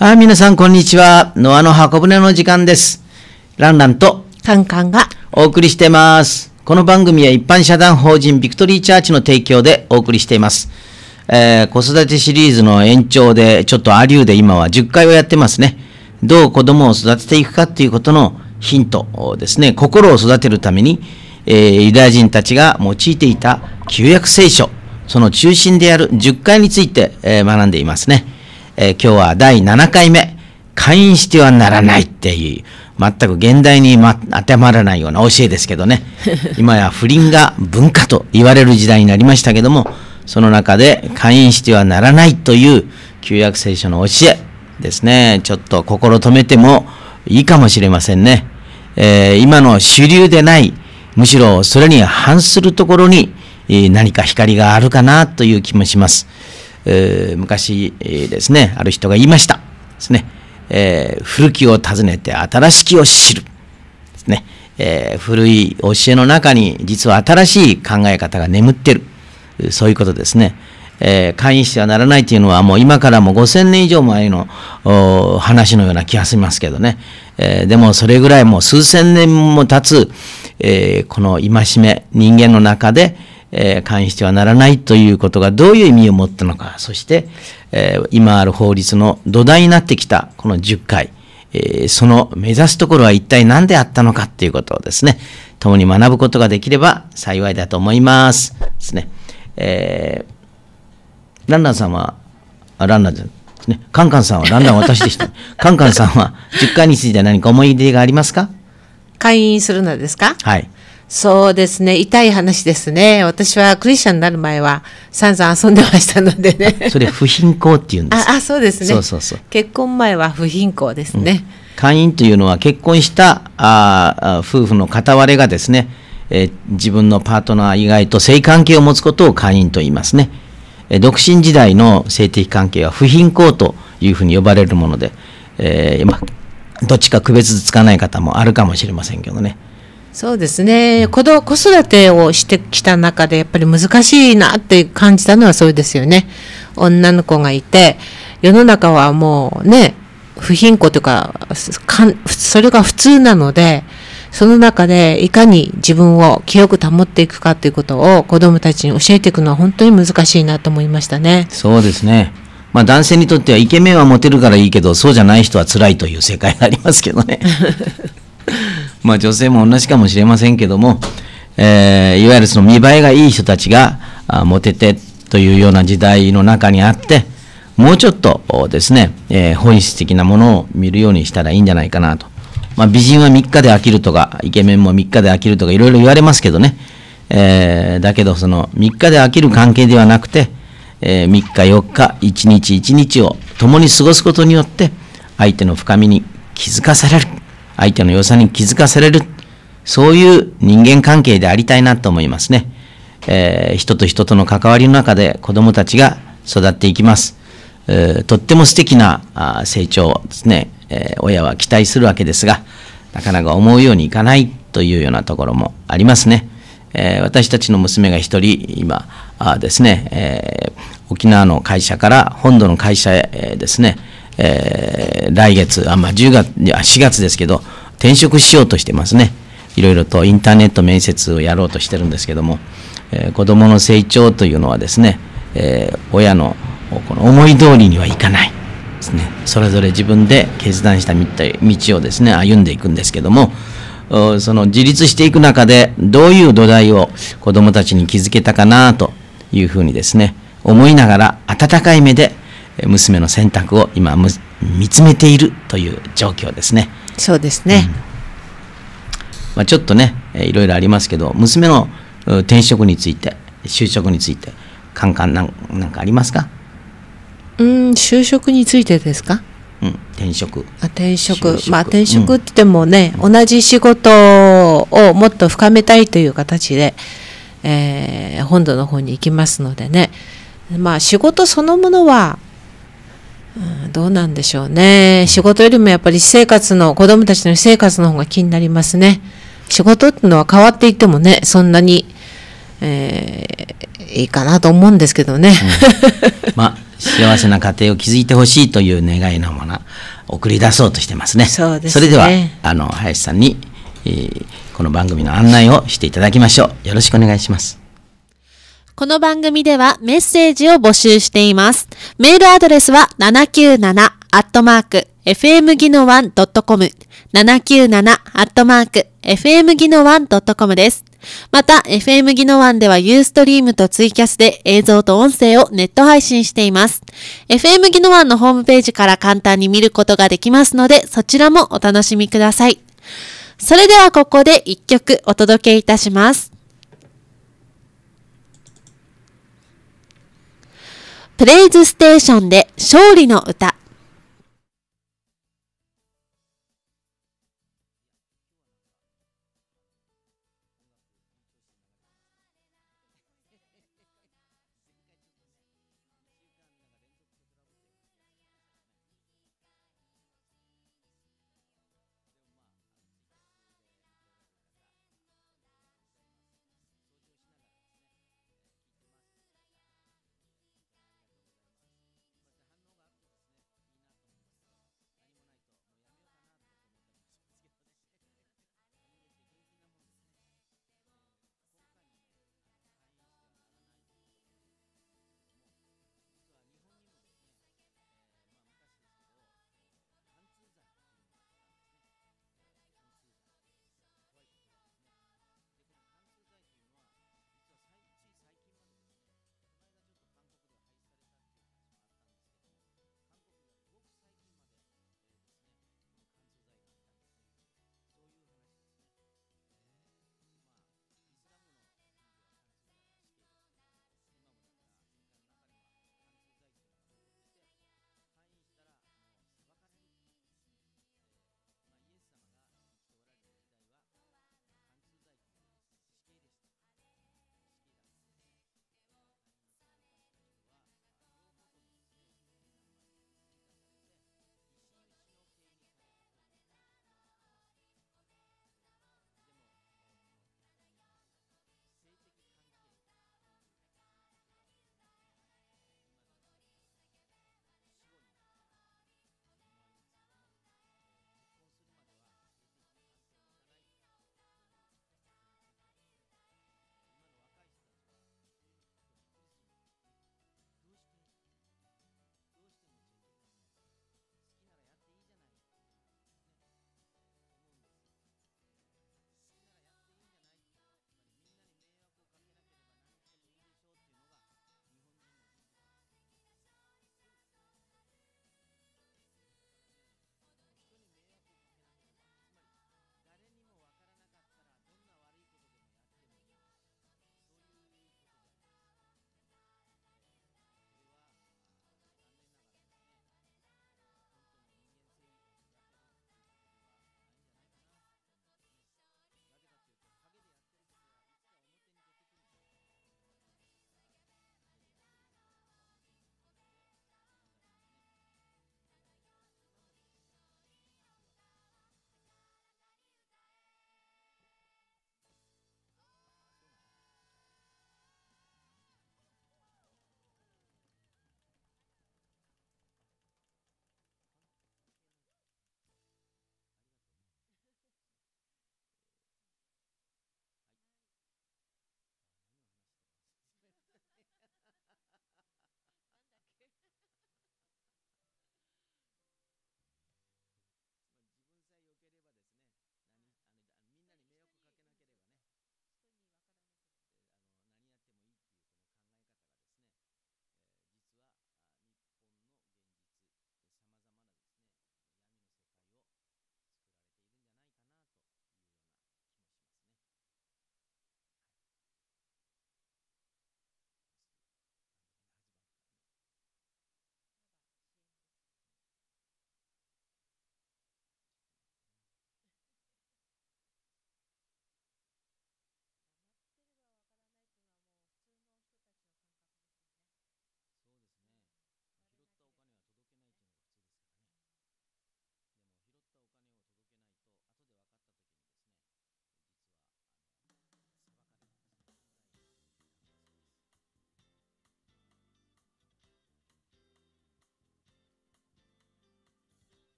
はい、皆さん、こんにちは。ノアの箱舟の時間です。ランランと、カンカンが、お送りしてます。この番組は一般社団法人ビクトリーチャーチの提供でお送りしています。えー、子育てシリーズの延長で、ちょっとアリューで今は10回をやってますね。どう子供を育てていくかっていうことのヒントですね。心を育てるために、えー、ユダヤ人たちが用いていた旧約聖書、その中心である10回について、えー、学んでいますね。えー、今日は第7回目、会員してはならないっていう、全く現代に、ま、当てはまらないような教えですけどね、今や不倫が文化と言われる時代になりましたけども、その中で会員してはならないという旧約聖書の教えですね、ちょっと心留めてもいいかもしれませんね。えー、今の主流でない、むしろそれに反するところに何か光があるかなという気もします。えー、昔ですね、ある人が言いました。ですね。えー、古きを訪ねて新しきを知る。ですね。えー、古い教えの中に実は新しい考え方が眠ってる。そういうことですね。えー、会員してはならないというのはもう今からも5000年以上前の話のような気がしますけどね。えー、でもそれぐらいもう数千年も経つ、えー、この戒め、人間の中で、えー、関してはならないということがどういう意味を持ったのか、そして、えー、今ある法律の土台になってきたこの10回、えー、その目指すところは一体何であったのかということをですね、共に学ぶことができれば幸いだと思います。ですね。えー、ランナーさんは、あランナーですね、カンカンさんは、ランナー私でした。カンカンさんは、10回について何か思い出がありますか会員するのですかはい。そうですね。痛い話ですね。私はクリスチャンになる前は散々遊んでましたのでね。それ不貧困っていうんですあ。あ、そうですね。そうそうそう。結婚前は不貧困ですね。うん、会員というのは結婚したあ夫婦の片割れがですね、えー、自分のパートナー以外と性関係を持つことを会員と言いますね。えー、独身時代の性的関係は不貧困というふうに呼ばれるもので、えー、まあ、どっちか区別つかない方もあるかもしれませんけどね。そうですね子ど子育てをしてきた中でやっぱり難しいなって感じたのはそうですよね女の子がいて世の中はもうね不貧困というかかんそれが普通なのでその中でいかに自分を清く保っていくかということを子どもたちに教えていくのは本当に難しいなと思いましたね。そうですねまあ、男性にとってはイケメンはモテるからいいけどそうじゃない人は辛いという世界がありますけどね。まあ、女性も同じかもしれませんけども、えー、いわゆるその見栄えがいい人たちがモテてというような時代の中にあってもうちょっとですね、えー、本質的なものを見るようにしたらいいんじゃないかなと、まあ、美人は3日で飽きるとかイケメンも3日で飽きるとかいろいろ言われますけどね、えー、だけどその3日で飽きる関係ではなくて、え3日4日1日1日を共に過ごすことによって相手の深みに気づかされる相手の良さに気づかされる、そういう人間関係でありたいなと思いますね。えー、人と人との関わりの中で子供たちが育っていきます。えー、とっても素敵なあ成長をですね、えー、親は期待するわけですが、なかなか思うようにいかないというようなところもありますね。えー、私たちの娘が一人今あですね、えー、沖縄の会社から本土の会社へ、えー、ですね、えー、来月、あ、まあ、10月、いや、4月ですけど、転職しようとしてますね。いろいろとインターネット面接をやろうとしてるんですけども、えー、子供の成長というのはですね、えー、親のこの思い通りにはいかないですね。それぞれ自分で決断した道をですね、歩んでいくんですけども、その自立していく中でどういう土台を子供たちに築けたかなというふうにですね、思いながら温かい目で娘の選択を今む見つめているという状況ですね。そうですね、うん、まあ、ちょっとね、えいろいろありますけど娘の転職について就職についてカンカンなんなんかありますかうん就職についてですかうん、転職あ転職まあ転職ってってもね、うん、同じ仕事をもっと深めたいという形で、えー、本土の方に行きますのでねまあ仕事そのものはうん、どうなんでしょうね。仕事よりもやっぱり私生活の、子供たちの私生活の方が気になりますね。仕事っていうのは変わっていってもね、そんなに、えー、いいかなと思うんですけどね。うん、まあ、幸せな家庭を築いてほしいという願いのもの、送り出そうとしてますね。そうですね。それでは、あの、林さんに、えー、この番組の案内をしていただきましょう。よろしくお願いします。この番組ではメッセージを募集しています。メールアドレスは797アットマーク fm i n o 1 .com 797アットマーク fm i n o 1 .com です。また、FM ギノワンではユーストリームとツイキャスで映像と音声をネット配信しています。FM ギノワンのホームページから簡単に見ることができますので、そちらもお楽しみください。それではここで一曲お届けいたします。プレイズステーションで勝利の歌。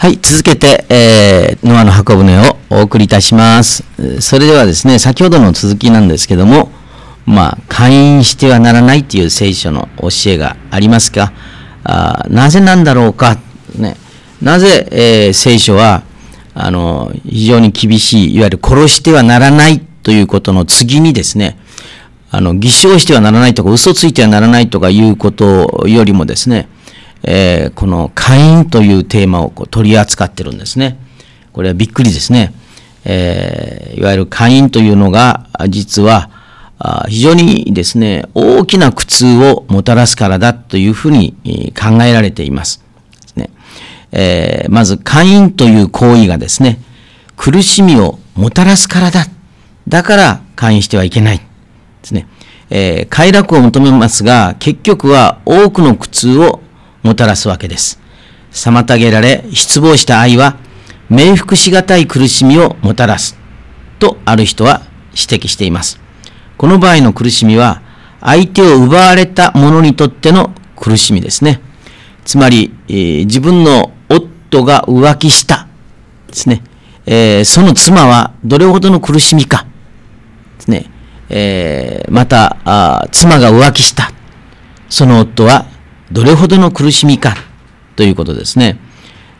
はい、続けて、えー、ノアの箱舟をお送りいたします。それではですね、先ほどの続きなんですけども、まあ、会員してはならないという聖書の教えがありますが、あなぜなんだろうか、ね、なぜ、えー、聖書は、あの、非常に厳しい、いわゆる殺してはならないということの次にですね、あの、偽証してはならないとか、嘘ついてはならないとかいうことよりもですね、えー、この会員というテーマをこう取り扱ってるんですね。これはびっくりですね。えー、いわゆる会員というのが、実は、あ非常にですね、大きな苦痛をもたらすからだというふうに考えられています。ねえー、まず、会員という行為がですね、苦しみをもたらすからだ。だから会員してはいけない。ですね。えー、快楽を求めますが、結局は多くの苦痛をもたらすわけです。妨げられ失望した愛は冥福しがたい苦しみをもたらすとある人は指摘しています。この場合の苦しみは相手を奪われた者にとっての苦しみですね。つまり、えー、自分の夫が浮気したですね、えー、その妻はどれほどの苦しみかですね、えー、また妻が浮気したその夫はどれほどの苦しみかということですね。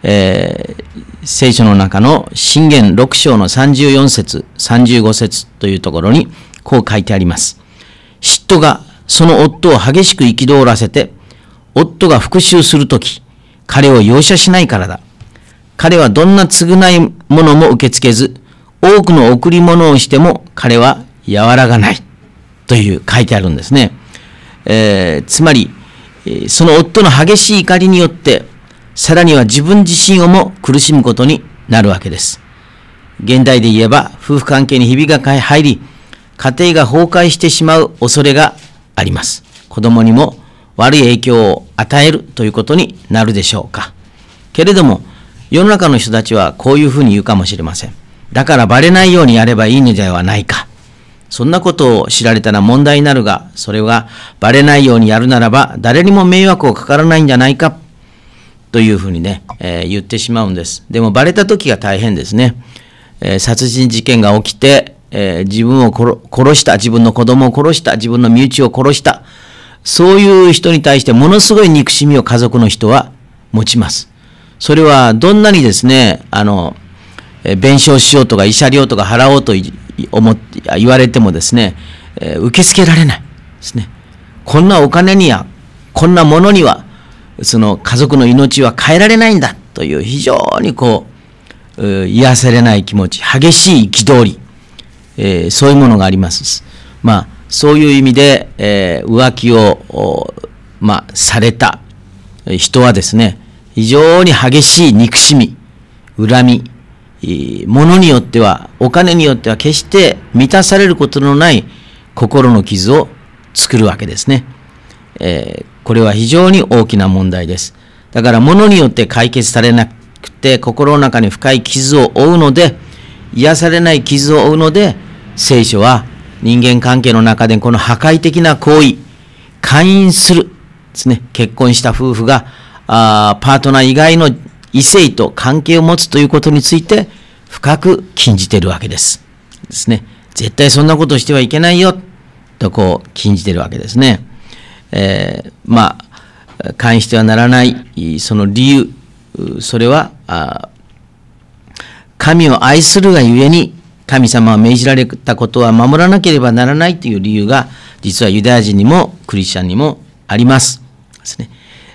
えー、聖書の中の信玄6章の34節、35節というところにこう書いてあります。嫉妬がその夫を激しく憤らせて、夫が復讐するとき、彼を容赦しないからだ。彼はどんな償いものも受け付けず、多くの贈り物をしても彼は和らがない。という書いてあるんですね。えー、つまり、えその夫の激しい怒りによって、さらには自分自身をも苦しむことになるわけです。現代で言えば、夫婦関係にひびが入り、家庭が崩壊してしまう恐れがあります。子供にも悪い影響を与えるということになるでしょうか。けれども、世の中の人たちはこういうふうに言うかもしれません。だからバレないようにやればいいのではないか。そんなことを知られたら問題になるが、それはバレないようにやるならば、誰にも迷惑をかからないんじゃないか、というふうにね、えー、言ってしまうんです。でもバレた時が大変ですね。えー、殺人事件が起きて、えー、自分を殺した、自分の子供を殺した、自分の身内を殺した、そういう人に対してものすごい憎しみを家族の人は持ちます。それはどんなにですね、あの、え弁償しようとか、慰謝料とか払おうと思って言われてもですね、えー、受け付けられないですね。こんなお金には、こんなものには、その家族の命は変えられないんだという非常にこう、癒されない気持ち、激しい憤り、えー、そういうものがあります。まあ、そういう意味で、えー、浮気を、まあ、された人はですね、非常に激しい憎しみ、恨み、物によっては、お金によっては決して満たされることのない心の傷を作るわけですね。えー、これは非常に大きな問題です。だから物によって解決されなくて心の中に深い傷を負うので、癒されない傷を負うので、聖書は人間関係の中でこの破壊的な行為、勧誘するですね。結婚した夫婦があーパートナー以外の異性と関係を持つということについて深く禁じてるわけです。ですね。絶対そんなことしてはいけないよとこう禁じてるわけですね。えー、まあ、関してはならないその理由、それは、神を愛するがゆえに神様は命じられたことは守らなければならないという理由が実はユダヤ人にもクリスチャンにもあります。ですね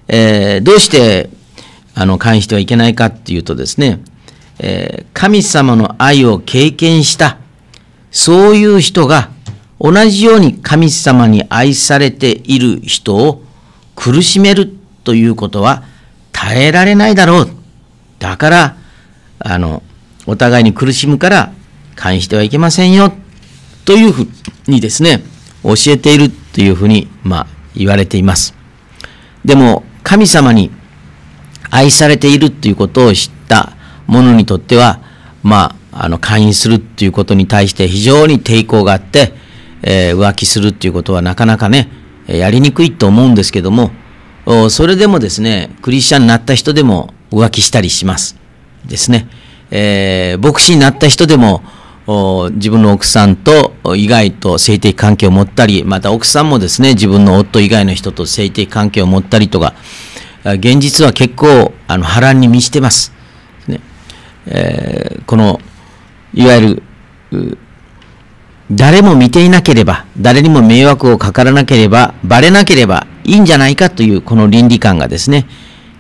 えー、どうしてあの関してはいけないかっていうとですね、えー、神様の愛を経験したそういう人が同じように神様に愛されている人を苦しめるということは耐えられないだろう。だから、あの、お互いに苦しむから、関してはいけませんよ。というふうにですね、教えているというふうに、まあ、言われています。でも、神様に愛されているということを知った者にとっては、まあ、あの、会員するっていうことに対して非常に抵抗があって、えー、浮気するっていうことはなかなかね、やりにくいと思うんですけども、それでもですね、クリスチャンになった人でも浮気したりします。ですね。えー、牧師になった人でも、自分の奥さんと以外と性的関係を持ったり、また奥さんもですね、自分の夫以外の人と性的関係を持ったりとか、現実は結構あの波乱に満ちてます。ねえー、このいわゆる誰も見ていなければ、誰にも迷惑をかからなければ、バレなければいいんじゃないかというこの倫理観がですね、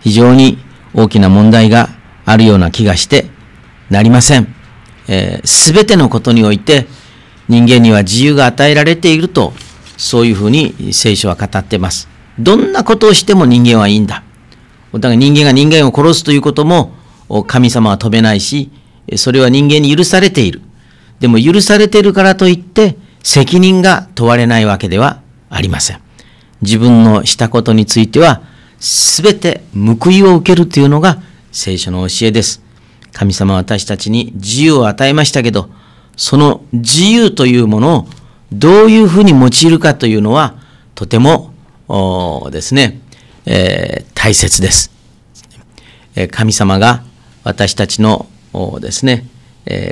非常に大きな問題があるような気がしてなりません。す、えー、べ、てのことにおいて人間には自由が与えられていると、そういうふうに聖書は語っています。どんなことをしても人間はいいんだ。だから人間が人間を殺すということも神様は止めないし、それは人間に許されている。でも許されているからといって責任が問われないわけではありません。自分のしたことについては全て報いを受けるというのが聖書の教えです。神様は私たちに自由を与えましたけど、その自由というものをどういうふうに用いるかというのはとてもですね、えー、大切です。神様が私たちのですね、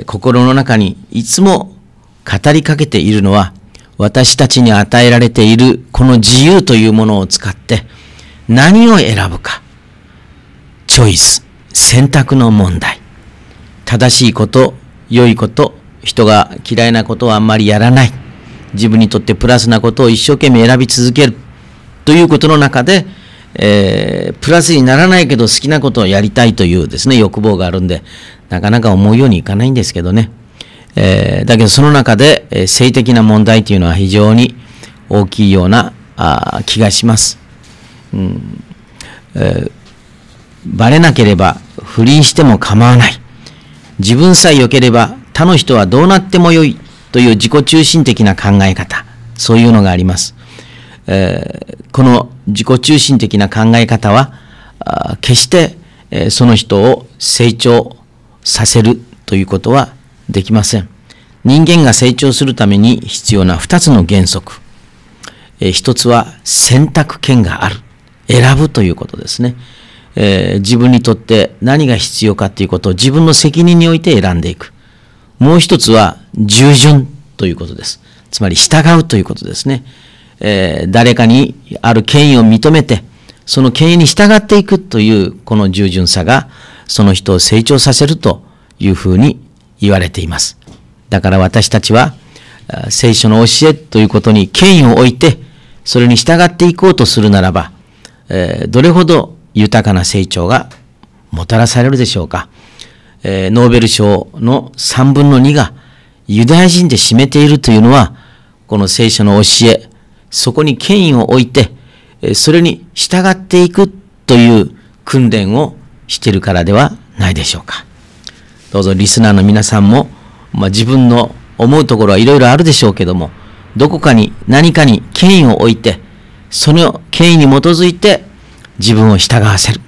心の中にいつも語りかけているのは私たちに与えられているこの自由というものを使って何を選ぶかチョイス選択の問題正しいこと良いこと人が嫌いなことをあんまりやらない自分にとってプラスなことを一生懸命選び続けるということの中でえー、プラスにならないけど好きなことをやりたいというですね、欲望があるんで、なかなか思うようにいかないんですけどね。えー、だけどその中で、えー、性的な問題というのは非常に大きいようなあ気がします。うんえー、バレなければ不倫しても構わない。自分さえ良ければ他の人はどうなってもよいという自己中心的な考え方、そういうのがあります。えー、この自己中心的な考え方は、決して、えー、その人を成長させるということはできません。人間が成長するために必要な二つの原則。えー、一つは選択権がある。選ぶということですね。えー、自分にとって何が必要かということを自分の責任において選んでいく。もう一つは従順ということです。つまり従うということですね。えー、誰かにある権威を認めて、その権威に従っていくという、この従順さが、その人を成長させるというふうに言われています。だから私たちは、聖書の教えということに権威を置いて、それに従っていこうとするならば、えー、どれほど豊かな成長がもたらされるでしょうか。えー、ノーベル賞の3分の2がユダヤ人で占めているというのは、この聖書の教え、そこに権威を置いて、それに従っていくという訓練をしているからではないでしょうか。どうぞリスナーの皆さんも、まあ、自分の思うところはいろいろあるでしょうけども、どこかに何かに権威を置いて、その権威に基づいて自分を従わせる。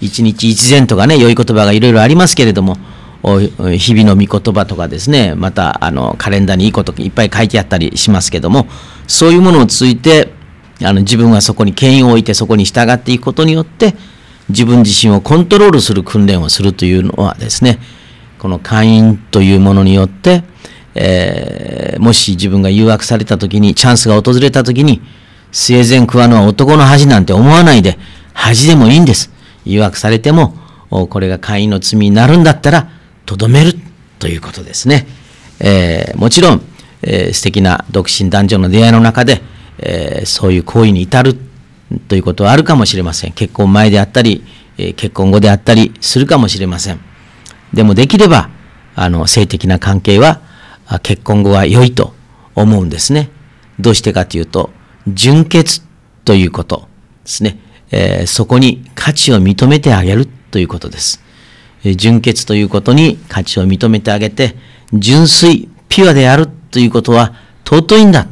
一日一善とかね、良い言葉がいろいろありますけれども、日々の御言葉とかですねまたあのカレンダーにいいこといっぱい書いてあったりしますけどもそういうものをついてあの自分がそこに権威を置いてそこに従っていくことによって自分自身をコントロールする訓練をするというのはですねこの会員というものによって、えー、もし自分が誘惑された時にチャンスが訪れた時に生前食わぬは男の恥なんて思わないで恥でもいいんです誘惑されてもこれが会員の罪になるんだったらとどめるということですね。えー、もちろん、えー、素敵な独身男女の出会いの中で、えー、そういう行為に至るということはあるかもしれません。結婚前であったり、え結婚後であったりするかもしれません。でもできれば、あの、性的な関係は、結婚後は良いと思うんですね。どうしてかというと、純潔ということですね。えー、そこに価値を認めてあげるということです。純潔ということに価値を認めてあげて、純粋、ピュアであるということは尊いんだ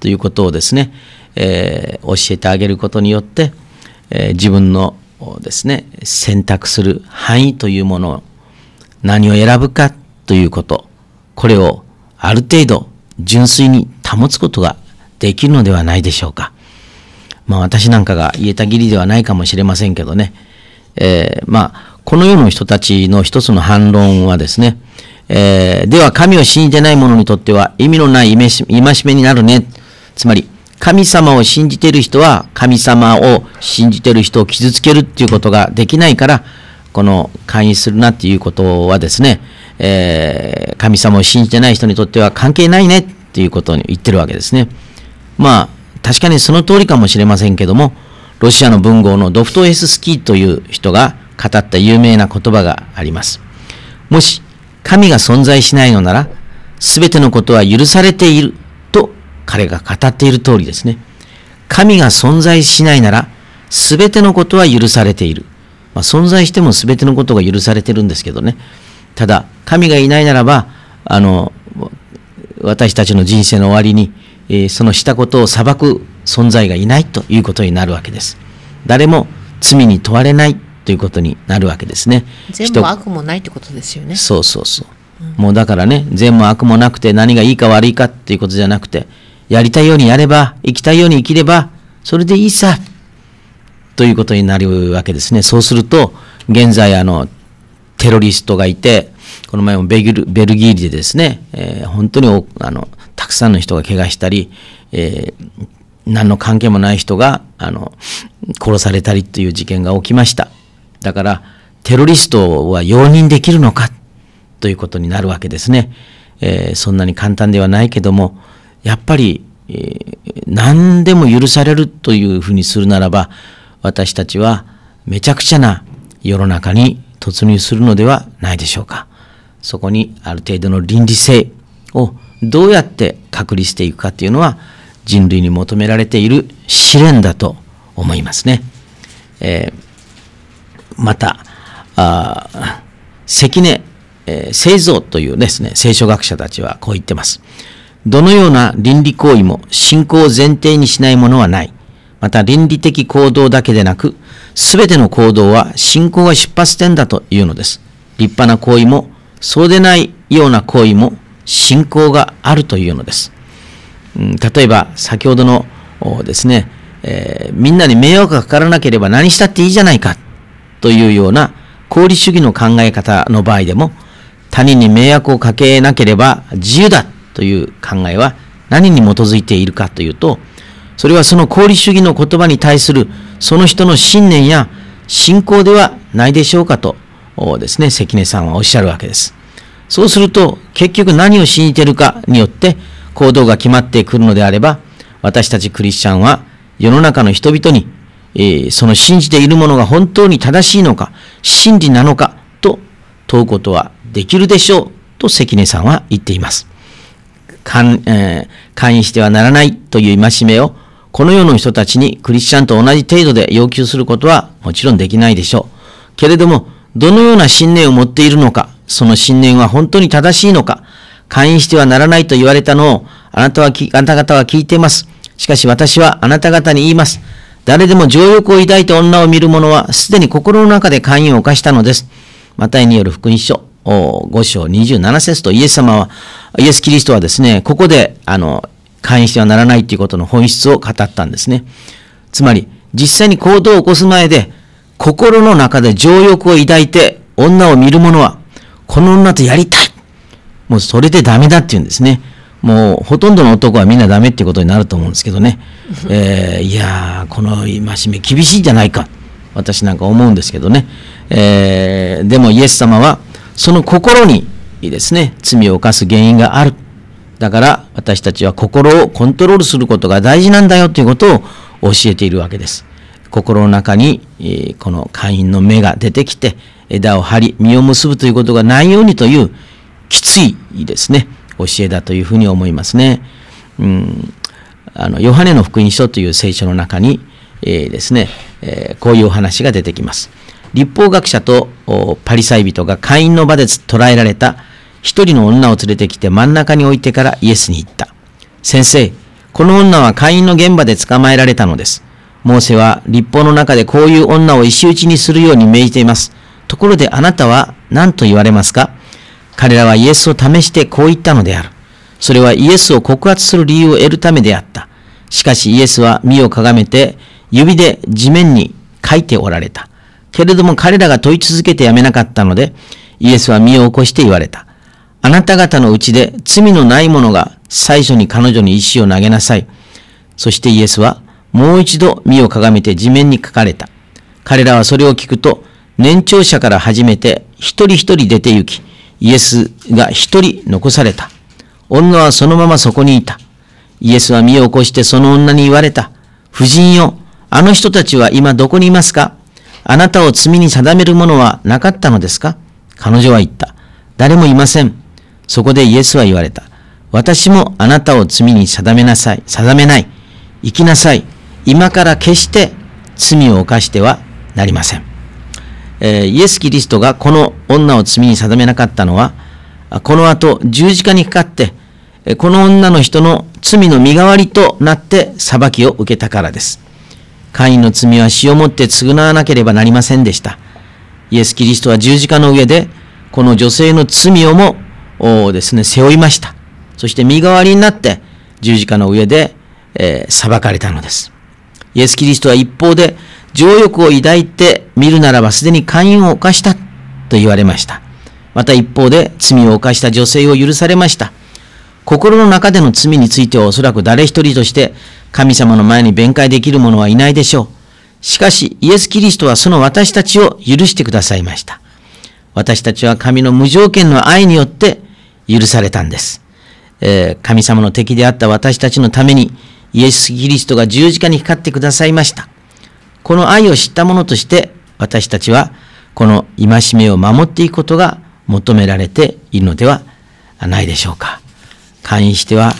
ということをですね、えー、教えてあげることによって、えー、自分のですね、選択する範囲というものを何を選ぶかということ、これをある程度純粋に保つことができるのではないでしょうか。まあ私なんかが言えたぎりではないかもしれませんけどね、えー、まあこの世の人たちの一つの反論はですね、えー、では神を信じてない者にとっては意味のない戒めになるね。つまり、神様を信じている人は神様を信じている人を傷つけるっていうことができないから、この会員するなっていうことはですね、えー、神様を信じてない人にとっては関係ないねっていうことに言ってるわけですね。まあ、確かにその通りかもしれませんけども、ロシアの文豪のドフトエススキーという人が、語った有名な言葉があります。もし神が存在しないのなら、すべてのことは許されていると彼が語っている通りですね。神が存在しないなら、すべてのことは許されている。まあ、存在してもすべてのことが許されてるんですけどね。ただ、神がいないならば、あの、私たちの人生の終わりに、えー、そのしたことを裁く存在がいないということになるわけです。誰も罪に問われないということになるわけですね。善も悪もないってことですよね。そうそうそう。うん、もうだからね、善も悪もなくて何がいいか悪いかっていうことじゃなくて、やりたいようにやれば、生きたいように生きれば、それでいいさ、ということになるわけですね。そうすると、現在あの、テロリストがいて、この前もベルベルギーでですね、えー、本当にあのたくさんの人が怪我したり、えー、何の関係もない人があの殺されたりという事件が起きました。だからテロリストは容認できるのかということになるわけですね。えー、そんなに簡単ではないけどもやっぱり、えー、何でも許されるというふうにするならば私たちはめちゃくちゃな世の中に突入するのではないでしょうか。そこにある程度の倫理性をどうやって隔離していくかというのは人類に求められている試練だと思いますね。えーまた、あ関根、えー、製造というですね、聖書学者たちはこう言ってます。どのような倫理行為も信仰を前提にしないものはない。また倫理的行動だけでなく、すべての行動は信仰が出発点だというのです。立派な行為も、そうでないような行為も信仰があるというのです。うん、例えば、先ほどのですね、えー、みんなに迷惑がかからなければ何したっていいじゃないかというような功利主義の考え方の場合でも他人に迷惑をかけなければ自由だという考えは何に基づいているかというとそれはその功利主義の言葉に対するその人の信念や信仰ではないでしょうかとですね関根さんはおっしゃるわけです。そうすると結局何を信じてるかによって行動が決まってくるのであれば私たちクリスチャンは世の中の人々にえー、その信じているものが本当に正しいのか、真理なのかと問うことはできるでしょうと関根さんは言っています。関、えー、関してはならないという戒めをこの世の人たちにクリスチャンと同じ程度で要求することはもちろんできないでしょう。けれども、どのような信念を持っているのか、その信念は本当に正しいのか、会員してはならないと言われたのを、あなたはあなた方は聞いています。しかし私はあなた方に言います。誰でも情欲を抱いて女を見る者は、すでに心の中で会員を犯したのです。マタイによる福音書、5章27節とイエス様は、イエス・キリストはですね、ここで、あの、会員してはならないということの本質を語ったんですね。つまり、実際に行動を起こす前で、心の中で情欲を抱いて女を見る者は、この女とやりたいもうそれでダメだって言うんですね。もうほとんどの男はみんなダメっていうことになると思うんですけどね、えー、いやーこの戒め厳しいじゃないか私なんか思うんですけどね、えー、でもイエス様はその心にですね罪を犯す原因があるだから私たちは心をコントロールすることが大事なんだよということを教えているわけです心の中に、この会員の芽が出てきて枝を張り実を結ぶということがないようにというきついですね教えだというふうに思いますね。うん、あのヨハネの福音書という聖書の中に、えー、ですね、えー、こういうお話が出てきます。立法学者とパリサイ人が会員の場で捕らえられた一人の女を連れてきて真ん中に置いてからイエスに言った。先生、この女は会員の現場で捕まえられたのです。モーセは立法の中でこういう女を石打ちにするように命じています。ところであなたは何と言われますか彼らはイエスを試してこう言ったのである。それはイエスを告発する理由を得るためであった。しかしイエスは身をかがめて指で地面に書いておられた。けれども彼らが問い続けてやめなかったので、イエスは身を起こして言われた。あなた方のうちで罪のない者が最初に彼女に石を投げなさい。そしてイエスはもう一度身をかがめて地面に書かれた。彼らはそれを聞くと、年長者から始めて一人一人出て行き、イエスが一人残された。女はそのままそこにいた。イエスは身を起こしてその女に言われた。夫人よ、あの人たちは今どこにいますかあなたを罪に定めるものはなかったのですか彼女は言った。誰もいません。そこでイエスは言われた。私もあなたを罪に定めなさい。定めない。生きなさい。今から決して罪を犯してはなりません。えー、イエス・キリストがこの女を罪に定めなかったのは、この後十字架にかかって、この女の人の罪の身代わりとなって裁きを受けたからです。カインの罪は死をもって償わなければなりませんでした。イエス・キリストは十字架の上で、この女性の罪をもですね、背負いました。そして身代わりになって十字架の上で、えー、裁かれたのです。イエス・キリストは一方で情欲を抱いて見るならばすでに勧誘を犯したと言われました。また一方で罪を犯した女性を許されました。心の中での罪についてはおそらく誰一人として神様の前に弁解できる者はいないでしょう。しかしイエス・キリストはその私たちを許してくださいました。私たちは神の無条件の愛によって許されたんです。えー、神様の敵であった私たちのためにイエス・キリストが十字架に光ってくださいました。この愛を知ったものとして私たちはこの戒めを守っていくことが求められているのではないでしょうか。勧誘しては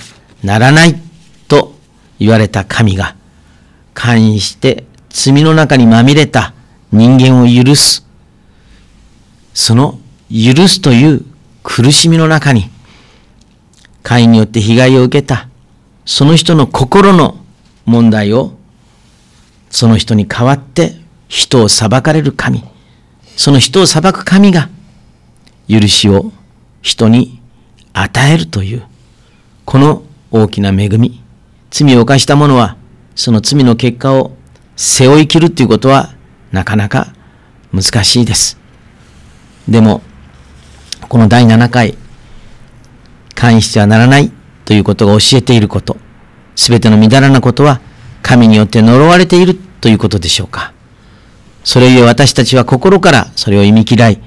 ならないと言われた神が勧誘して罪の中にまみれた人間を許す。その許すという苦しみの中に、会によって被害を受けた、その人の心の問題をその人に代わって人を裁かれる神その人を裁く神が許しを人に与えるというこの大きな恵み罪を犯した者はその罪の結果を背負い切るということはなかなか難しいですでもこの第7回関してはならないということが教えていることすべての乱らなことは神によって呪われているということでしょうか。それゆえ私たちは心からそれを忌み嫌い、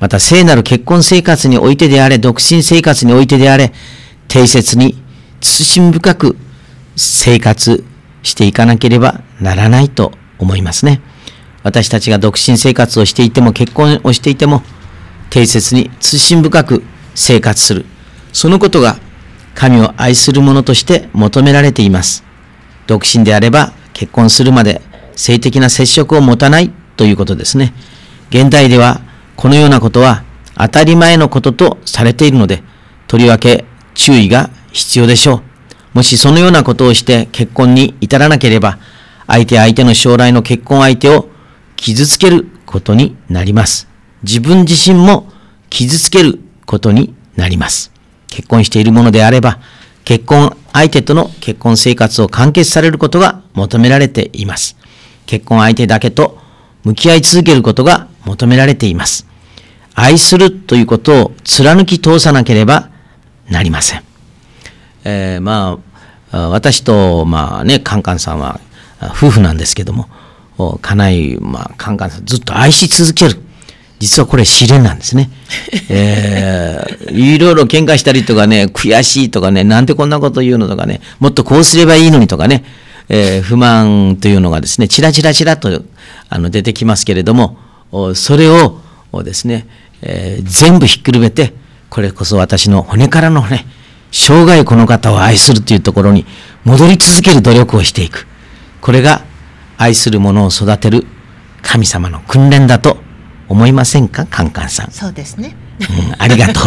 また聖なる結婚生活においてであれ、独身生活においてであれ、定説に慎み深く生活していかなければならないと思いますね。私たちが独身生活をしていても結婚をしていても定説に慎み深く生活する。そのことが神を愛する者として求められています。独身であれば結婚するまで性的な接触を持たないということですね。現代ではこのようなことは当たり前のこととされているので、とりわけ注意が必要でしょう。もしそのようなことをして結婚に至らなければ、相手相手の将来の結婚相手を傷つけることになります。自分自身も傷つけることになります。結婚しているものであれば、結婚相手との結婚生活を完結されることが求められています。結婚相手だけと向き合い続けることが求められています。愛するということを貫き通さなければなりません。えー、まあ、私と、まあね、カンカンさんは夫婦なんですけども、家内、まあ、カンカンさんずっと愛し続ける。実はこれ試練なんですね。えー、いろいろ喧嘩したりとかね、悔しいとかね、なんでこんなこと言うのとかね、もっとこうすればいいのにとかね、えー、不満というのがですね、ちらちらちらとあの出てきますけれども、それをですね、えー、全部ひっくるめて、これこそ私の骨からの骨、生涯この方を愛するというところに戻り続ける努力をしていく。これが愛する者を育てる神様の訓練だと思いませんか、カンカンさん。そうですね。うん、ありがとう。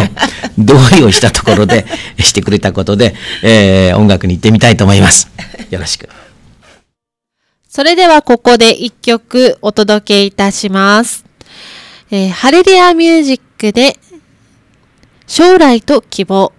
同意をしたところで、してくれたことで、えー、音楽に行ってみたいと思います。よろしく。それではここで一曲お届けいたします。えー、ハレリアミュージックで将来と希望。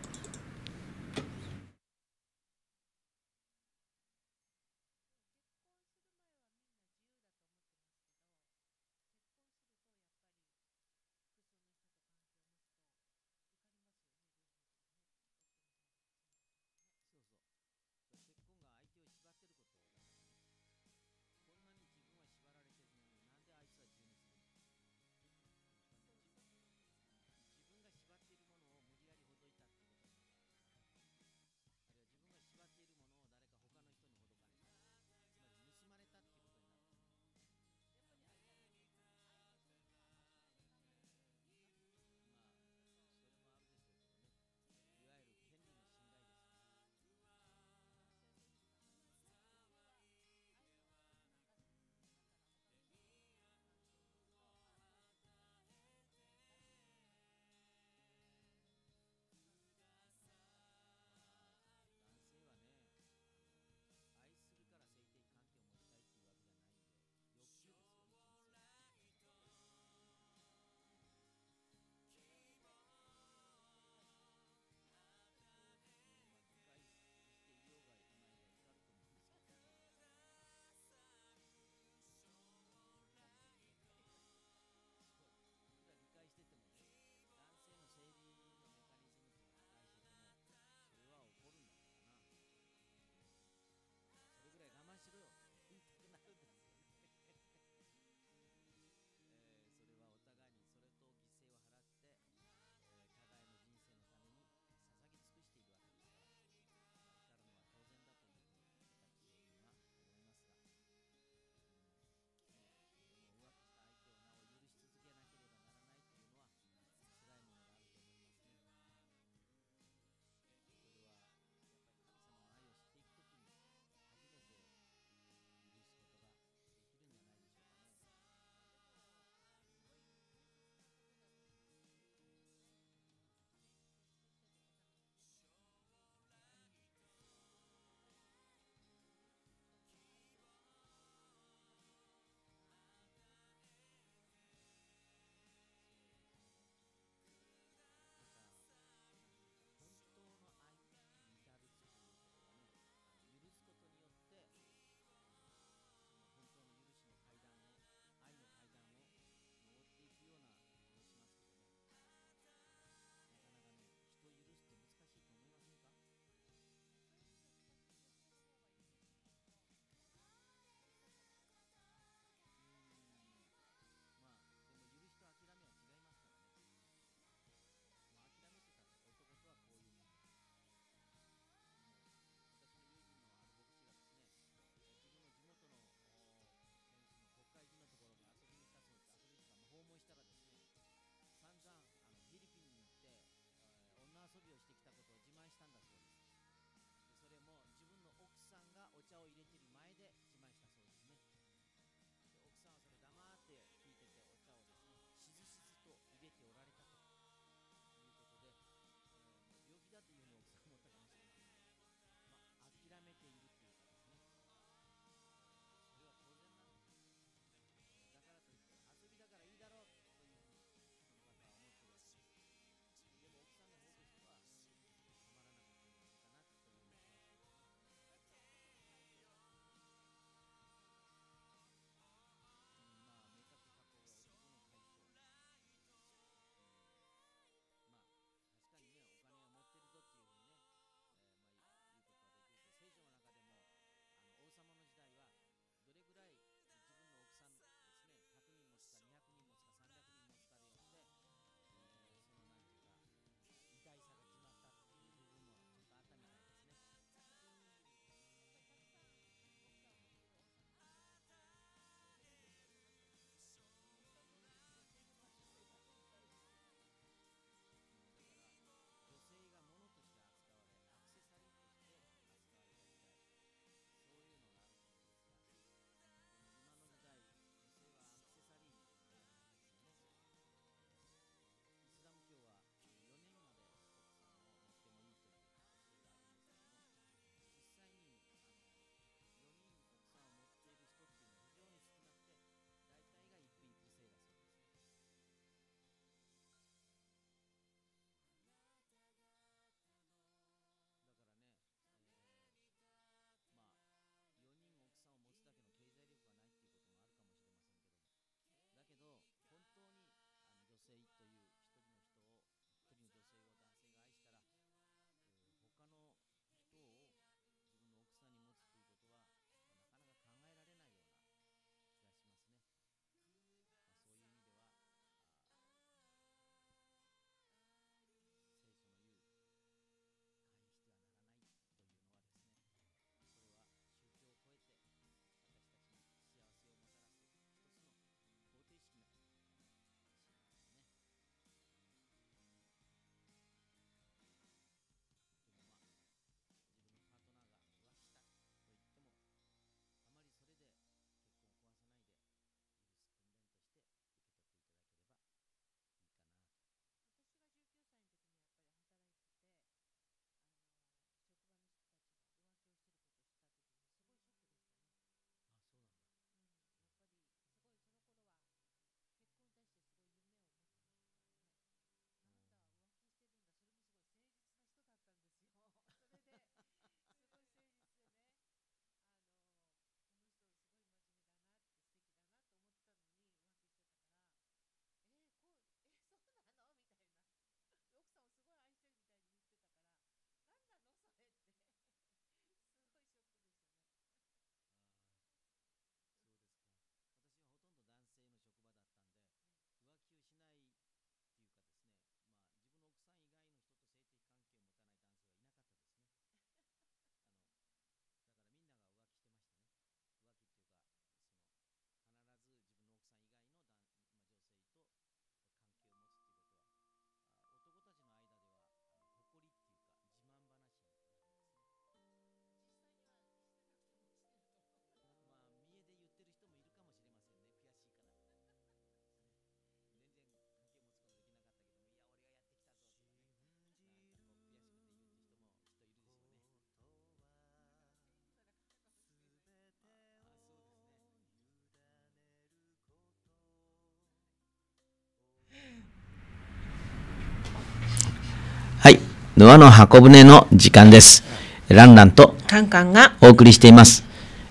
沼の箱舟の時間です。ランランとカンカンがお送りしています。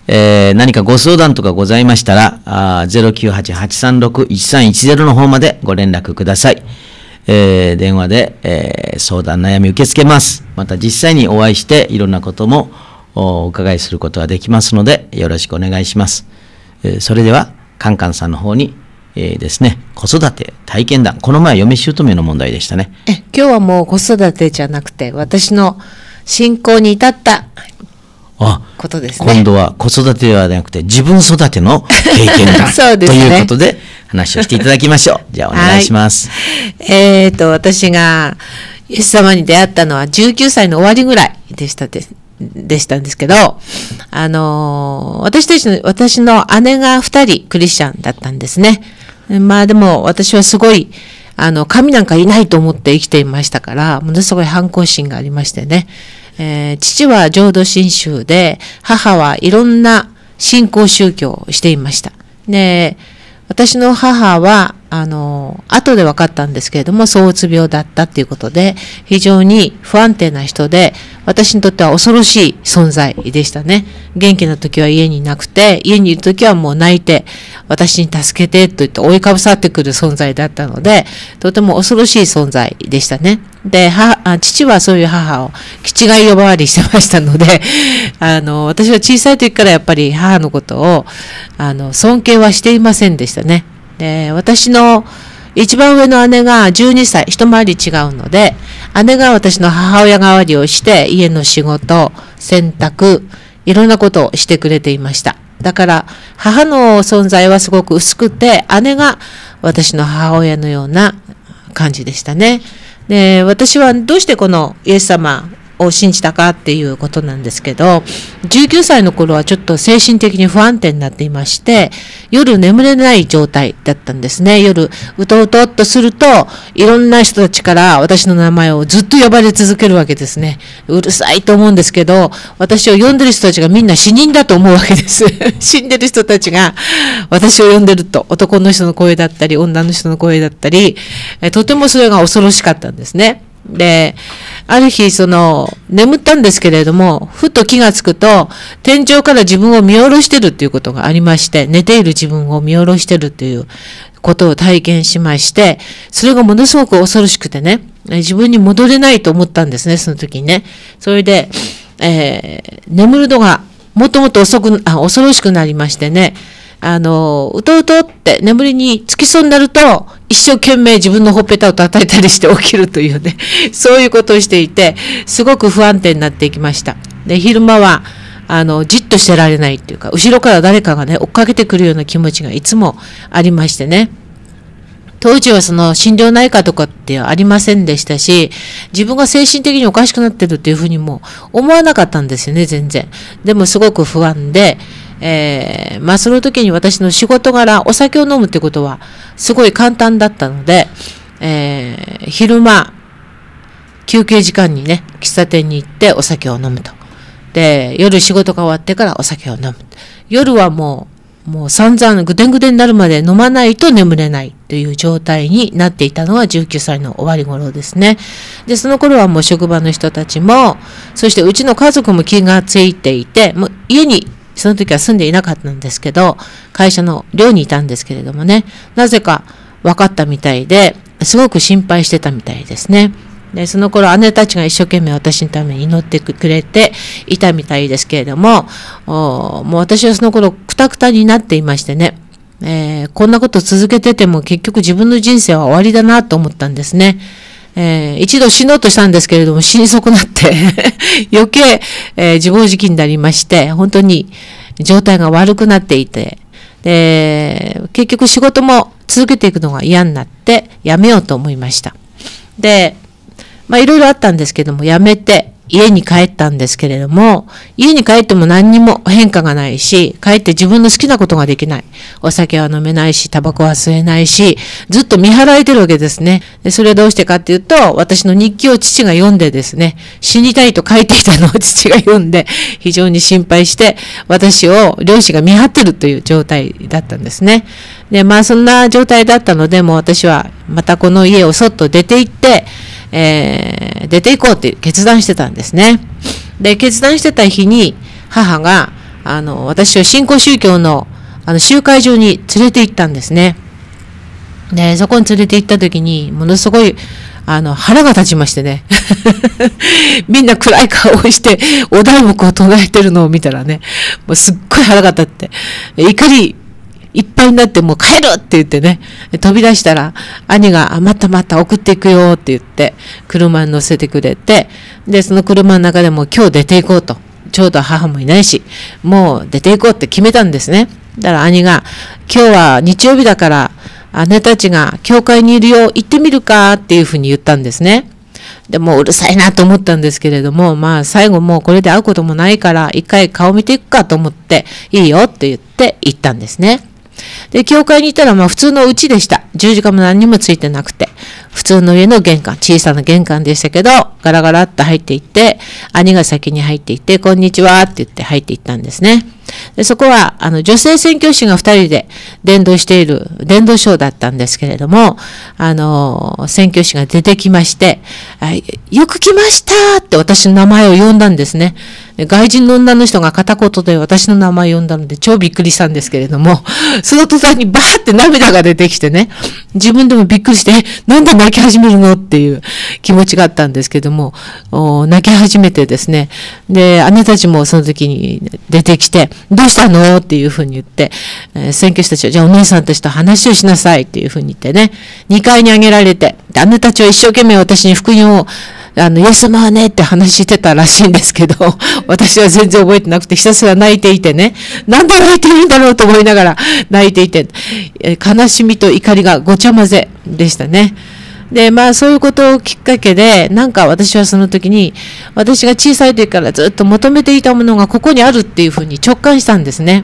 えー、何かご相談とかございましたら、098-836-1310の方までご連絡ください。えー、電話で、えー、相談悩み受け付けます。また実際にお会いしていろんなこともお伺いすることができますのでよろしくお願いします。えー、それではカンカンさんの方にえー、ですね、子育て体験談。この前、嫁姑の問題でしたね。え、今日はもう子育てじゃなくて、私の信仰に至ったあ、ことですね。今度は子育てではなくて、自分育ての経験談 そうです、ね、ということで、話をしていただきましょう。じゃあ、お願いします。はい、えっ、と、私が、イエス様に出会ったのは19歳の終わりぐらいでしたです。でしたんですけど、あのー、私たちの、私の姉が二人クリスチャンだったんですね。まあでも私はすごい、あの、神なんかいないと思って生きていましたから、ものすごい反抗心がありましてね。えー、父は浄土真宗で、母はいろんな信仰宗教をしていました。で、私の母は、あの、後で分かったんですけれども、躁うつ病だったっていうことで、非常に不安定な人で、私にとっては恐ろしい存在でしたね。元気な時は家にいなくて、家にいる時はもう泣いて、私に助けてと言って追いかぶさってくる存在だったので、とても恐ろしい存在でしたね。で、母、父はそういう母を、気違い呼ばわりしてましたので、あの、私は小さい時からやっぱり母のことを、あの、尊敬はしていませんでしたね。で私の一番上の姉が12歳一回り違うので姉が私の母親代わりをして家の仕事洗濯いろんなことをしてくれていましただから母の存在はすごく薄くて姉が私の母親のような感じでしたねで私はどうしてこのイエス様を信じたかっていうことなんですけど、19歳の頃はちょっと精神的に不安定になっていまして、夜眠れない状態だったんですね。夜、うとうとっとすると、いろんな人たちから私の名前をずっと呼ばれ続けるわけですね。うるさいと思うんですけど、私を呼んでる人たちがみんな死人だと思うわけです。死んでる人たちが私を呼んでると、男の人の声だったり、女の人の声だったり、とてもそれが恐ろしかったんですね。で、ある日、その、眠ったんですけれども、ふと気がつくと、天井から自分を見下ろしてるっていうことがありまして、寝ている自分を見下ろしてるっていうことを体験しまして、それがものすごく恐ろしくてね、自分に戻れないと思ったんですね、その時にね。それで、えー、眠るのが、もっともっと遅く、あ、恐ろしくなりましてね、あの、うとうとって眠りにつきそうになると、一生懸命自分のほっぺたを叩いたりして起きるというね、そういうことをしていて、すごく不安定になっていきました。で、昼間は、あの、じっとしてられないっていうか、後ろから誰かがね、追っかけてくるような気持ちがいつもありましてね。当時はその心療内科とかってありませんでしたし、自分が精神的におかしくなってるっていうふうにも思わなかったんですよね、全然。でもすごく不安で、えー、まあその時に私の仕事柄お酒を飲むってことはすごい簡単だったので、えー、昼間、休憩時間にね、喫茶店に行ってお酒を飲むと。で、夜仕事が終わってからお酒を飲む。夜はもう、もう散々ぐでんぐでになるまで飲まないと眠れないという状態になっていたのが19歳の終わり頃ですね。で、その頃はもう職場の人たちも、そしてうちの家族も気がついていて、もう家にその時は住んでいなかったんですけど、会社の寮にいたんですけれどもね、なぜか分かったみたいで、すごく心配してたみたいですね。で、その頃姉たちが一生懸命私のために祈ってくれていたみたいですけれども、もう私はその頃くたくたになっていましてね、えー、こんなこと続けてても結局自分の人生は終わりだなと思ったんですね。えー、一度死のうとしたんですけれども、死に損なって 余計、えー、自暴自棄になりまして、本当に状態が悪くなっていて、で、結局仕事も続けていくのが嫌になって、辞めようと思いました。で、まあいろいろあったんですけども、辞めて、家に帰ったんですけれども、家に帰っても何にも変化がないし、帰って自分の好きなことができない。お酒は飲めないし、タバコは吸えないし、ずっと見張られてるわけですね。でそれはどうしてかっていうと、私の日記を父が読んでですね、死にたいと書いていたのを父が読んで、非常に心配して、私を両親が見張ってるという状態だったんですね。で、まあそんな状態だったので、もう私はまたこの家をそっと出て行って、えー、出ていこうって決断してたんですね。で、決断してた日に、母が、あの、私を新興宗教の、あの、集会場に連れて行ったんですね。で、そこに連れて行った時に、ものすごい、あの、腹が立ちましてね。みんな暗い顔をして、お題目を唱えてるのを見たらね、もうすっごい腹が立って、怒りいっぱいになってもう帰るって言ってね、飛び出したら、兄が、あ、またまた送っていくよって言って、車に乗せてくれて、で、その車の中でも今日出ていこうと。ちょうど母もいないし、もう出ていこうって決めたんですね。だから兄が、今日は日曜日だから、姉たちが教会にいるよ、行ってみるかっていうふうに言ったんですね。でもうるさいなと思ったんですけれども、まあ最後もうこれで会うこともないから、一回顔見ていくかと思って、いいよって言って行ったんですね。で、教会に行ったらまあ普通のうちでした。十字架も何にもついてなくて。普通の家の玄関、小さな玄関でしたけど、ガラガラっと入っていって、兄が先に入っていって、こんにちはって言って入っていったんですね。でそこは、あの、女性宣教師が2人で伝道している、伝道賞だったんですけれども、あの、宣教師が出てきまして、よく来ましたって私の名前を呼んだんですね。外人の女の人が片言で私の名前を呼んだので超びっくりしたんですけれども、その途端にバーって涙が出てきてね、自分でもびっくりして、なんで泣き始めるのっていう気持ちがあったんですけども、泣き始めてですね、で、姉たちもその時に出てきて、どうしたのっていうふうに言って、えー、選挙者たちは、じゃあお姉さんたちと話をしなさいっていうふうに言ってね、2階に上げられて、で姉たちは一生懸命私に福音をあの、イエスマーねって話してたらしいんですけど、私は全然覚えてなくて、ひたすら泣いていてね、なんで泣いてるんだろうと思いながら泣いていて、悲しみと怒りがごちゃ混ぜでしたね。で、まあそういうことをきっかけで、なんか私はその時に、私が小さい時からずっと求めていたものがここにあるっていうふうに直感したんですね。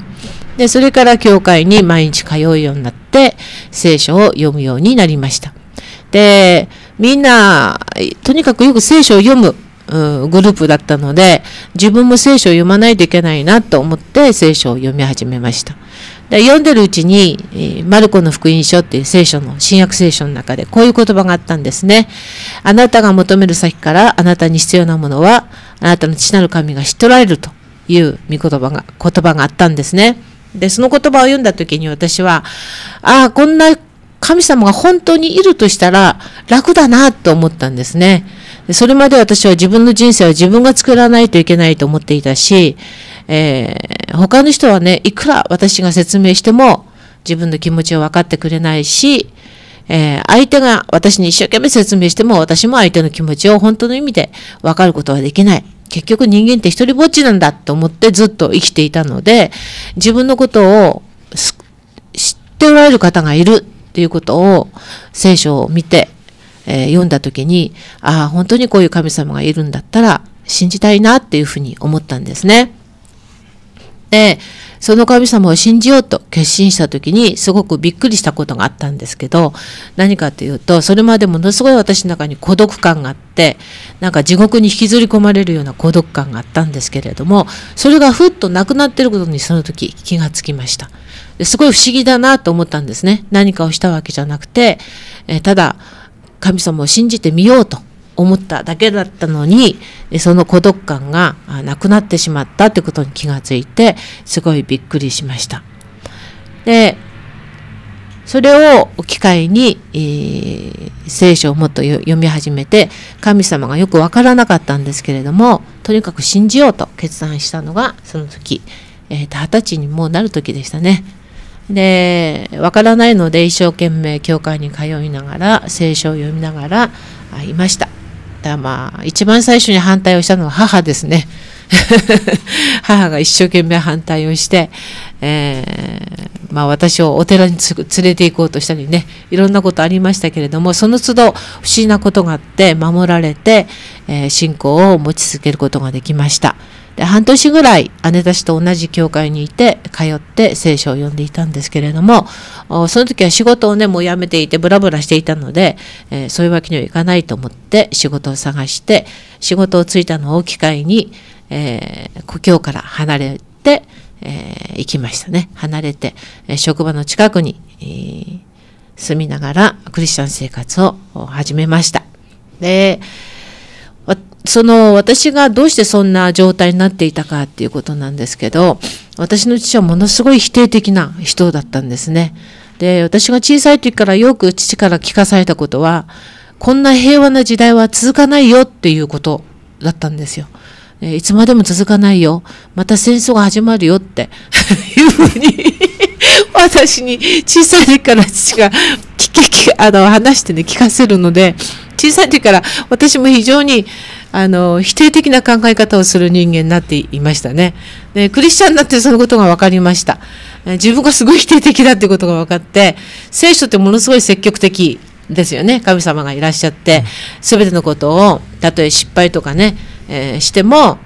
で、それから教会に毎日通うようになって、聖書を読むようになりました。で、みんな、とにかくよく聖書を読む。グループだったので自分も聖書を読まないといけないなと思って聖書を読み始めました読んでるうちに、マルコの福音書っていう聖書の、新約聖書の中でこういう言葉があったんですね。あなたが求める先からあなたに必要なものは、あなたの父なる神が知っおられるという見言葉が、言葉があったんですね。で、その言葉を読んだ時に私は、ああ、こんな神様が本当にいるとしたら楽だなと思ったんですね。それまで私は自分の人生は自分が作らないといけないと思っていたし、えー、他の人はね、いくら私が説明しても自分の気持ちを分かってくれないし、えー、相手が私に一生懸命説明しても私も相手の気持ちを本当の意味で分かることはできない。結局人間って一人ぼっちなんだと思ってずっと生きていたので、自分のことを知っておられる方がいるっていうことを聖書を見てえー、読んだ時にああ本当にこういう神様がいるんだったら信じたいなっていうふうに思ったんですね。でその神様を信じようと決心した時にすごくびっくりしたことがあったんですけど何かというとそれまでものすごい私の中に孤独感があってなんか地獄に引きずり込まれるような孤独感があったんですけれどもそれがふっとなくなってることにその時気がつきましたですごい不思議だなと思ったんですね何かをしたわけじゃなくて、えただ神様を信じてみようと思っただけだったのにその孤独感がなくなってしまったってことに気がついてすごいびっくりしました。でそれを機会に、えー、聖書をもっと読み始めて神様がよくわからなかったんですけれどもとにかく信じようと決断したのがその時、えー、20歳にもうなる時でしたね。でわからないので一生懸命教会に通いながら聖書を読みながらいましただまあ一番最初に反対をしたのは母ですね 母が一生懸命反対をして、えー、まあ、私をお寺に連れて行こうとしたりねいろんなことありましたけれどもその都度不思議なことがあって守られて、えー、信仰を持ち続けることができました。で半年ぐらい姉たちと同じ教会にいて通って聖書を読んでいたんですけれどもその時は仕事をねもう辞めていてブラブラしていたので、えー、そういうわけにはいかないと思って仕事を探して仕事をついたのを機会に、えー、故郷から離れて、えー、行きましたね離れて、職場の近くに、え住みながらクリスチャン生活を始めました。でその私がどうしてそんな状態になっていたかっていうことなんですけど私の父はものすごい否定的な人だったんですね。で私が小さい時からよく父から聞かされたことはこんな平和な時代は続かないよっていうことだったんですよ。いつまでも続かないよ。また戦争が始まるよって いうふうに私に小さい時から父があの話してね聞かせるので小さい時から私も非常にあの否定的な考え方をする人間になっていましたね。でクリスチャンになってそのことが分かりました。自分がすごい否定的だってことが分かって聖書ってものすごい積極的ですよね神様がいらっしゃって全てのことをたとえ失敗とかね、えー、しても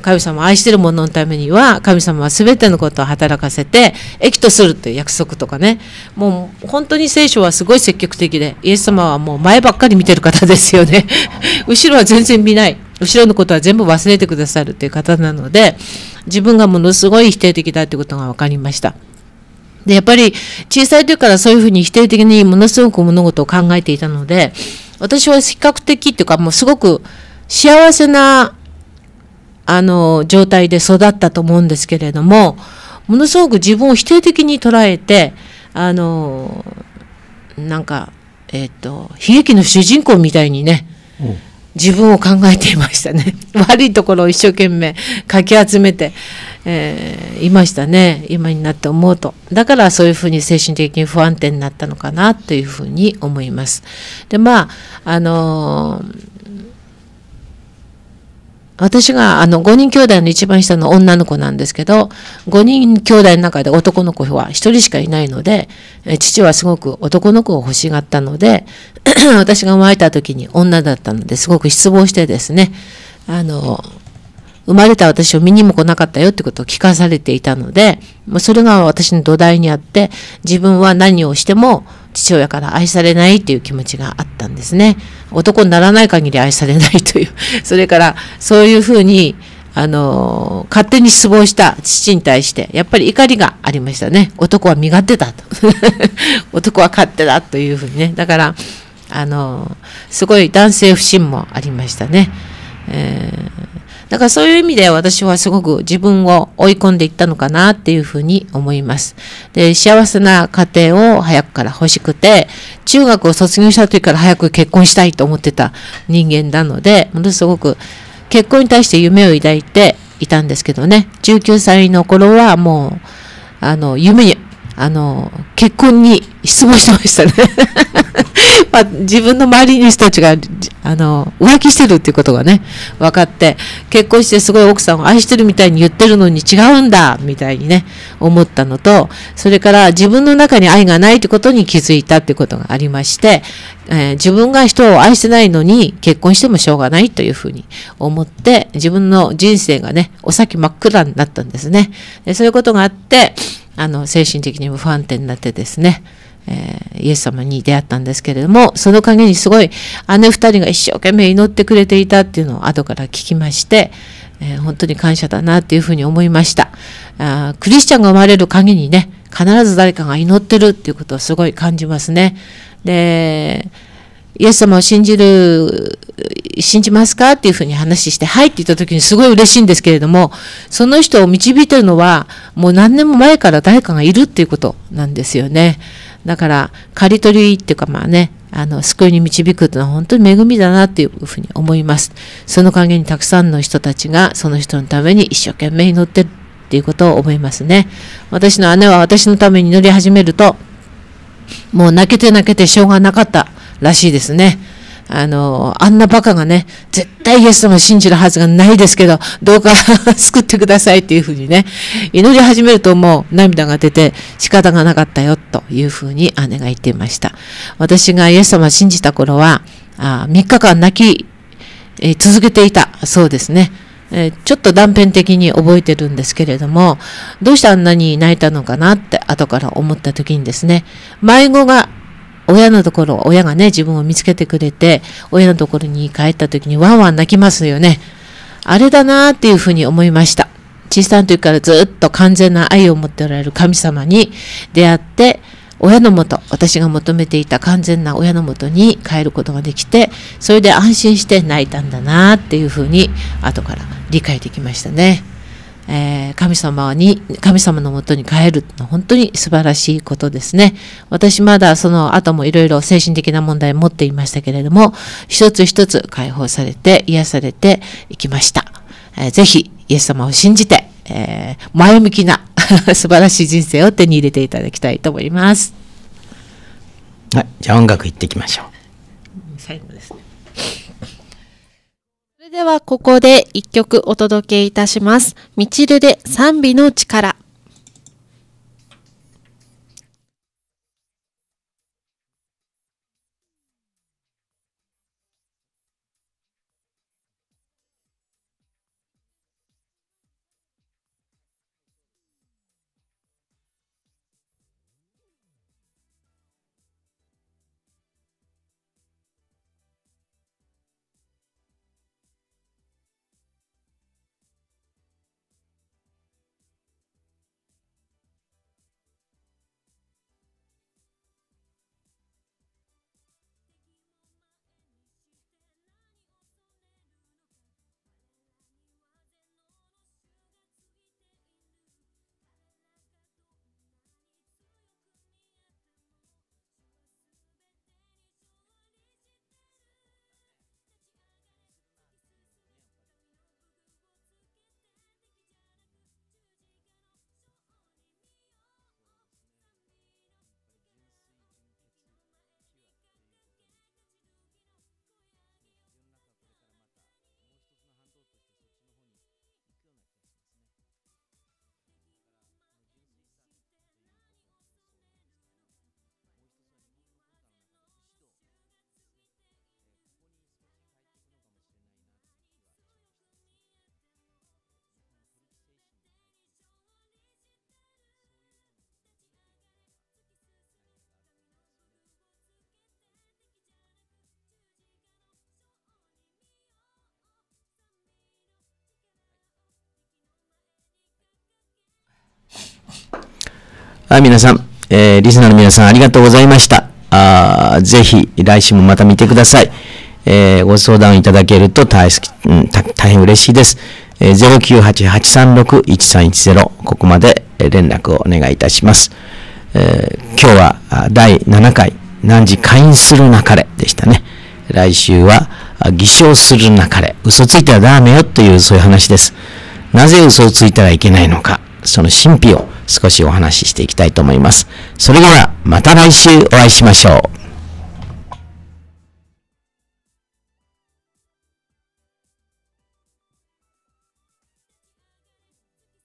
神様を愛してる者のためには神様は全てのことを働かせて益とするという約束とかねもう本当に聖書はすごい積極的でイエス様はもう前ばっかり見てる方ですよね後ろは全然見ない後ろのことは全部忘れてくださるという方なので自分がものすごい否定的だということが分かりました。でやっぱり小さい時からそういうふうに否定的にものすごく物事を考えていたので私は比較的っていうかもうすごく幸せなあの状態で育ったと思うんですけれどもものすごく自分を否定的に捉えてあのなんか、えっと悲劇の主人公みたいにね、自分を考えていましたね 悪いところを一生懸命 かき集めて、えー、いましたね今になって思うとだからそういうふうに精神的に不安定になったのかなというふうに思いますでまああのー私があの5人兄弟の一番下の女の子なんですけど、5人兄弟の中で男の子は1人しかいないので、父はすごく男の子を欲しがったので、私が生まれた時に女だったのですごく失望してですね、あの、生まれた私を見にも来なかったよってことを聞かされていたので、それが私の土台にあって、自分は何をしても、父親から愛されないっていう気持ちがあったんですね。男にならない限り愛されないという、それからそういうふうに、あの、勝手に失望した父に対して、やっぱり怒りがありましたね。男は身勝手だと。男は勝手だというふうにね。だから、あの、すごい男性不信もありましたね。えーだからそういう意味で私はすごく自分を追い込んでいったのかなっていうふうに思います。で、幸せな家庭を早くから欲しくて、中学を卒業した時から早く結婚したいと思ってた人間なので、ものすごく結婚に対して夢を抱いていたんですけどね、19歳の頃はもう、あの、夢にあの、結婚に失望してましたね まあ、自分の周りに人たちが、あの、浮気してるっていうことがね、分かって、結婚してすごい奥さんを愛してるみたいに言ってるのに違うんだ、みたいにね、思ったのと、それから自分の中に愛がないってことに気づいたってことがありまして、えー、自分が人を愛してないのに結婚してもしょうがないというふうに思って、自分の人生がね、お先真っ暗になったんですね。でそういうことがあって、あの精神的にも不安定になってですね、えー、イエス様に出会ったんですけれどもその陰にすごい姉二人が一生懸命祈ってくれていたっていうのを後から聞きまして、えー、本当に感謝だなっていうふうに思いましたあクリスチャンが生まれる陰にね必ず誰かが祈ってるっていうことをすごい感じますねでイエス様を信じる信じますかっていうふうに話して、はいって言った時にすごい嬉しいんですけれども、その人を導いてるのは、もう何年も前から誰かがいるっていうことなんですよね。だから、刈り取りっていうかまあね、あの、救いに導くというのは本当に恵みだなっていうふうに思います。その陰にたくさんの人たちが、その人のために一生懸命祈ってるっていうことを思いますね。私の姉は私のために祈り始めると、もう泣けて泣けてしょうがなかったらしいですね。あの、あんなバカがね、絶対イエス様を信じるはずがないですけど、どうか 救ってくださいっていうふうにね、祈り始めるともう涙が出て仕方がなかったよというふうに姉が言っていました。私がイエス様を信じた頃は、あ3日間泣き、えー、続けていたそうですね。えー、ちょっと断片的に覚えてるんですけれども、どうしてあんなに泣いたのかなって後から思った時にですね、迷子が親のところ、親がね、自分を見つけてくれて、親のところに帰った時にワンワン泣きますよね。あれだなーっていうふうに思いました。小さな時からずっと完全な愛を持っておられる神様に出会って、親のもと、私が求めていた完全な親のもとに帰ることができて、それで安心して泣いたんだなっていうふうに、後から理解できましたね。えー、神様に、神様のもとに帰るの本当に素晴らしいことですね。私まだその後もいろいろ精神的な問題持っていましたけれども、一つ一つ解放されて、癒されていきました。えー、ぜひ、イエス様を信じて、えー、前向きな 素晴らしい人生を手に入れていただきたいと思います。はい、じゃあ音楽いってきましょう。最後ですね。れではここで一曲お届けいたします。みちるで賛美の力。あ皆さん、えー、リスナーの皆さんありがとうございました。あぜひ、来週もまた見てください。えー、ご相談いただけると大好き、うん、大変嬉しいです。えー、0988361310ここまで連絡をお願いいたします。えー、今日は第7回、何時会員するなかれでしたね。来週は、偽証するなかれ、嘘ついたらダメよというそういう話です。なぜ嘘をついたらいけないのか。その神秘を少しお話ししていきたいと思います。それでは、また来週お会いしましょう。